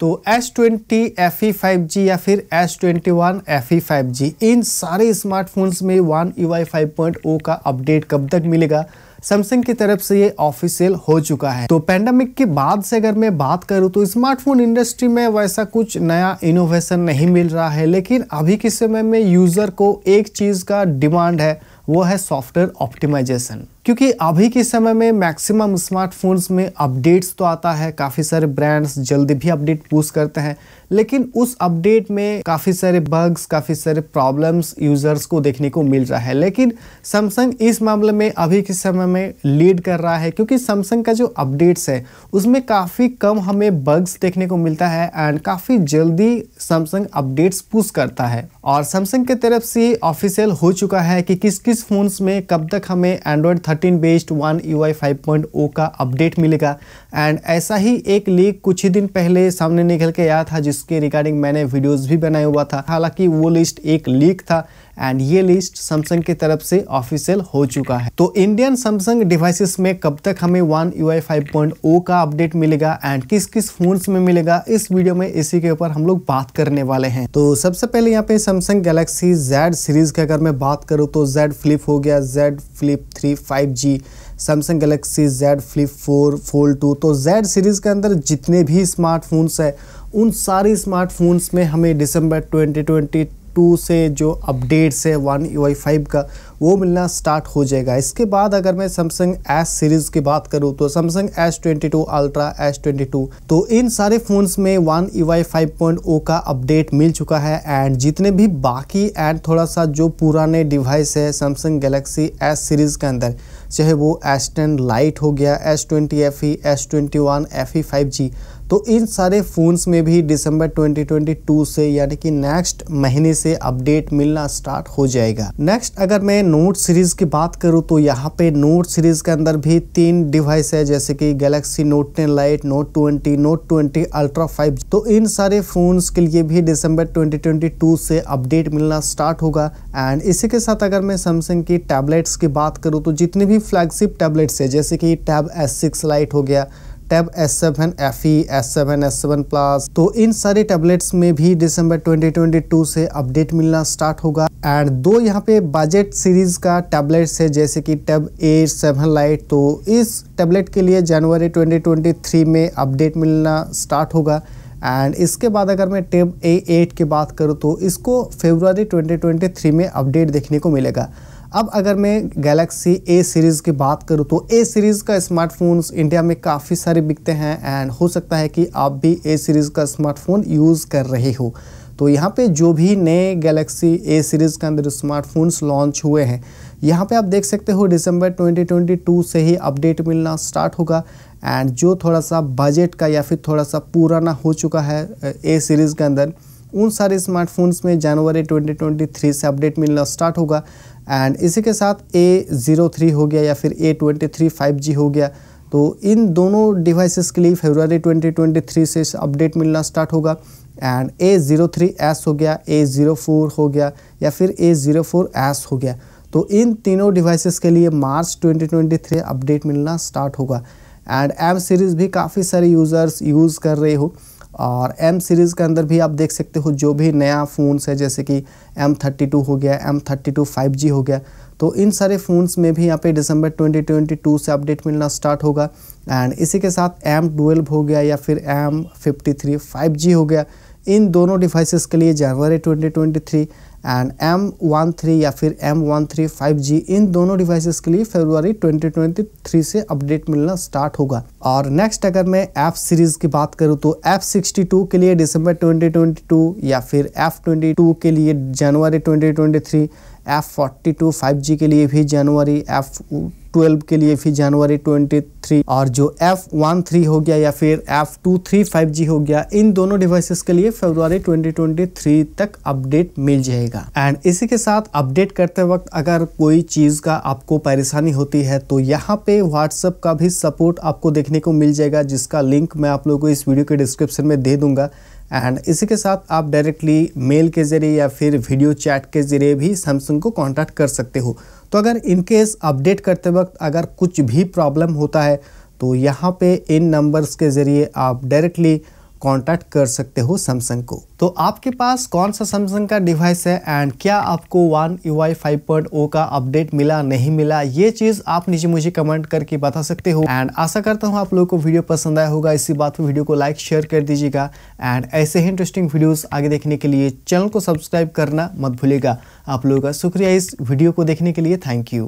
तो S twenty F E five G या फिर S twenty one F E five G इन सारे स्मार्टफोन्स में one U I five point O का अपडेट कब तक मिलेगा सैमसंग की तरफ से ये ऑफिशियल हो चुका है तो पैंडमिक के बाद से अगर मैं बात करूँ तो स्मार्टफोन इंडस्ट्री में वैसा कुछ नया इनोवेशन नहीं मिल रहा है लेकिन अभी के समय में यूज़र को एक चीज़ का डिमांड है वो है सॉफ्टवेयर ऑप्टिमाइजेशन क्योंकि अभी के समय में मैक्सिमम स्मार्टफोन्स में अपडेट्स तो आता है काफ़ी सारे ब्रांड्स जल्दी भी अपडेट पूछ करते हैं लेकिन उस अपडेट में काफ़ी सारे बग्स काफ़ी सारे प्रॉब्लम्स यूज़र्स को देखने को मिल रहा है लेकिन सैमसंग इस मामले में अभी के समय में लीड कर रहा है क्योंकि सैमसंग का जो अपडेट्स है उसमें काफ़ी कम हमें बग्स देखने को मिलता है एंड काफ़ी जल्दी सैमसंग अपडेट्स पुश करता है और सैमसंग की तरफ से ऑफिशियल हो चुका है कि किस किस फोन्स में कब तक हमें Android 13 based one U I five point O का अपडेट मिलेगा एंड ऐसा ही एक लीक कुछ ही दिन पहले सामने निकल के आया था जिसके रिगार्डिंग मैंने वीडियोज़ भी बनाया हुआ था हालांकि वो लिस्ट एक लीक था एंड ये लिस्ट सैमसंग की तरफ से ऑफिशियल हो चुका है तो इंडियन सैमसंग डिवाइसेस में कब तक हमें वन यू आई का अपडेट मिलेगा एंड किस किस फोन में मिलेगा इस वीडियो में इसी के ऊपर हम लोग बात करने वाले हैं तो सबसे पहले यहाँ पे सैमसंग गैलेक्सी जेड सीरीज की अगर मैं बात करूँ तो जेड फ्लिप हो गया Z Flip three five G Samsung Galaxy Z Flip four Fold two तो जेड सीरीज़ के अंदर जितने भी स्मार्टफोन्स है उन सारे स्मार्टफोन्स में हमें दिसंबर 2020 टू से जो अपडेट्स है वन यू आई फाइव का वो मिलना स्टार्ट हो जाएगा इसके बाद अगर मैं सैमसंग एस सीरीज़ की बात करूँ तो Samsung S twenty two Ultra S twenty two तो इन सारे फ़ोन्स में one U I five point O का अपडेट मिल चुका है एंड जितने भी बाकी एंड थोड़ा सा जो पुराने डिवाइस है सैमसंग गैलेक्सी एस सीरीज़ के अंदर चाहे वो एस टेन लाइट हो गया S twenty F E S twenty one F E five G तो इन सारे फ़ोन्स में भी दिसंबर 2022 से यानी कि नेक्स्ट महीने से अपडेट मिलना स्टार्ट हो जाएगा नेक्स्ट अगर मैं नोट सीरीज़ की बात करूँ तो यहाँ पे नोट सीरीज़ के अंदर भी तीन डिवाइस है जैसे कि Galaxy Note ten Lite Note twenty Note twenty Ultra five तो इन सारे फ़ोन्स के लिए भी दिसंबर ट्वेंटी से अपडेट मिलना स्टार्ट होगा एंड इसी के साथ अगर मैं सैमसंग की टैबलेट्स की बात करूँ तो जितने भी फ्लैगशिप टैबलेट्स है जैसे कि टैब एस सिक्स लाइट हो गया Tab S seven F E S seven S seven plus तो इन सारे टैबलेट्स में भी दिसंबर 2022 से अपडेट मिलना स्टार्ट होगा एंड दो यहाँ पे बजट सीरीज का टैबलेट्स है जैसे कि टैब ए सेवन लाइट तो इस टैबलेट के लिए जनवरी 2023 में अपडेट मिलना स्टार्ट होगा एंड इसके बाद अगर मैं टेब ए एट की बात करूँ तो इसको फेबररी 2023 में अपडेट देखने को मिलेगा अब अगर मैं गैलेक्सी ए सीरीज़ की बात करूँ तो ए सीरीज़ का स्मार्टफोन इंडिया में काफ़ी सारे बिकते हैं एंड हो सकता है कि आप भी ए सीरीज़ का स्मार्टफोन यूज़ कर रहे हो तो यहाँ पे जो भी नए गैलेक्सी ए सीरीज़ के अंदर स्मार्टफोन्स लॉन्च हुए हैं यहाँ पे आप देख सकते हो दिसंबर 2022 से ही अपडेट मिलना स्टार्ट होगा एंड जो थोड़ा सा बजट का या फिर थोड़ा सा पुराना हो चुका है ए सीरीज़ के अंदर उन सारे स्मार्टफोन्स में जनवरी 2023 से अपडेट मिलना स्टार्ट होगा एंड इसी के साथ ए ज़ीरो थ्री हो गया या फिर A twenty three five G हो गया तो इन दोनों डिवाइसेस के लिए फरवरी 2023 से अपडेट मिलना स्टार्ट होगा and A zero three S हो गया ए ज़ीरो फोर हो गया या फिर ए ज़ीरो फोर एस हो गया तो इन तीनों डिवाइसेस के लिए मार्च 2023 अपडेट मिलना स्टार्ट होगा एंड एम सीरीज़ भी काफ़ी सारे यूज़र्स यूज़ कर रहे हो और एम सीरीज़ के अंदर भी आप देख सकते हो जो भी नया फ़ोन्स है जैसे कि एम थर्टी टू हो गया M thirty two five G हो गया तो इन सारे फ़ोन्स में भी यहाँ पे दिसंबर 2022 से अपडेट मिलना स्टार्ट होगा एंड इसी के साथ एम ट्वेल्व हो गया या फिर M fifty three five G हो गया इन दोनों डिवाइसेस के लिए जनवरी 2023 एंड एम वन थ्री या फिर M one three five G इन दोनों डिवाइसेस के लिए ट्वेंटी ट्वेंटी थ्री से अपडेट मिलना स्टार्ट होगा और नेक्स्ट अगर मैं एफ सीरीज की बात करूँ तो एफ सिक्सटी टू के लिए डिसंबर ट्वेंटी ट्वेंटी टू या फिर एफ ट्वेंटी टू के लिए जनवरी twenty twenty three F forty two five G के लिए भी जनवरी एफ ट्वेल्व के लिए फिर जनवरी ट्वेंटी थ्री और जो एफ वन थ्री हो गया या फिर F two three five G हो गया इन दोनों डिवाइसेस के लिए फरवरी ट्वेंटी ट्वेंटी थ्री तक अपडेट मिल जाएगा एंड इसी के साथ अपडेट करते वक्त अगर कोई चीज़ का आपको परेशानी होती है तो यहाँ पे व्हाट्सअप का भी सपोर्ट आपको देखने को मिल जाएगा जिसका लिंक मैं आप लोगों को इस वीडियो के डिस्क्रिप्शन में दे दूंगा एंड इसी के साथ आप डायरेक्टली मेल के ज़रिए या फिर वीडियो चैट के ज़रिए भी सैमसंग को कॉन्टैक्ट कर सकते हो तो अगर इनकेस अपडेट करते वक्त अगर कुछ भी प्रॉब्लम होता है तो यहाँ पे इन नंबर्स के ज़रिए आप डायरेक्टली कांटेक्ट कर सकते हो सैमसंग को तो आपके पास कौन सा सैमसंग का डिवाइस है एंड क्या आपको one U I five point O का अपडेट मिला नहीं मिला ये चीज़ आप नीचे मुझे कमेंट करके बता सकते हो एंड आशा करता हूँ आप लोगों को वीडियो पसंद आया होगा इसी बात पर वीडियो को लाइक शेयर कर दीजिएगा एंड ऐसे ही इंटरेस्टिंग वीडियोज़ आगे देखने के लिए चैनल को सब्सक्राइब करना मत भूलेगा आप लोगों का शुक्रिया इस वीडियो को देखने के लिए थैंक यू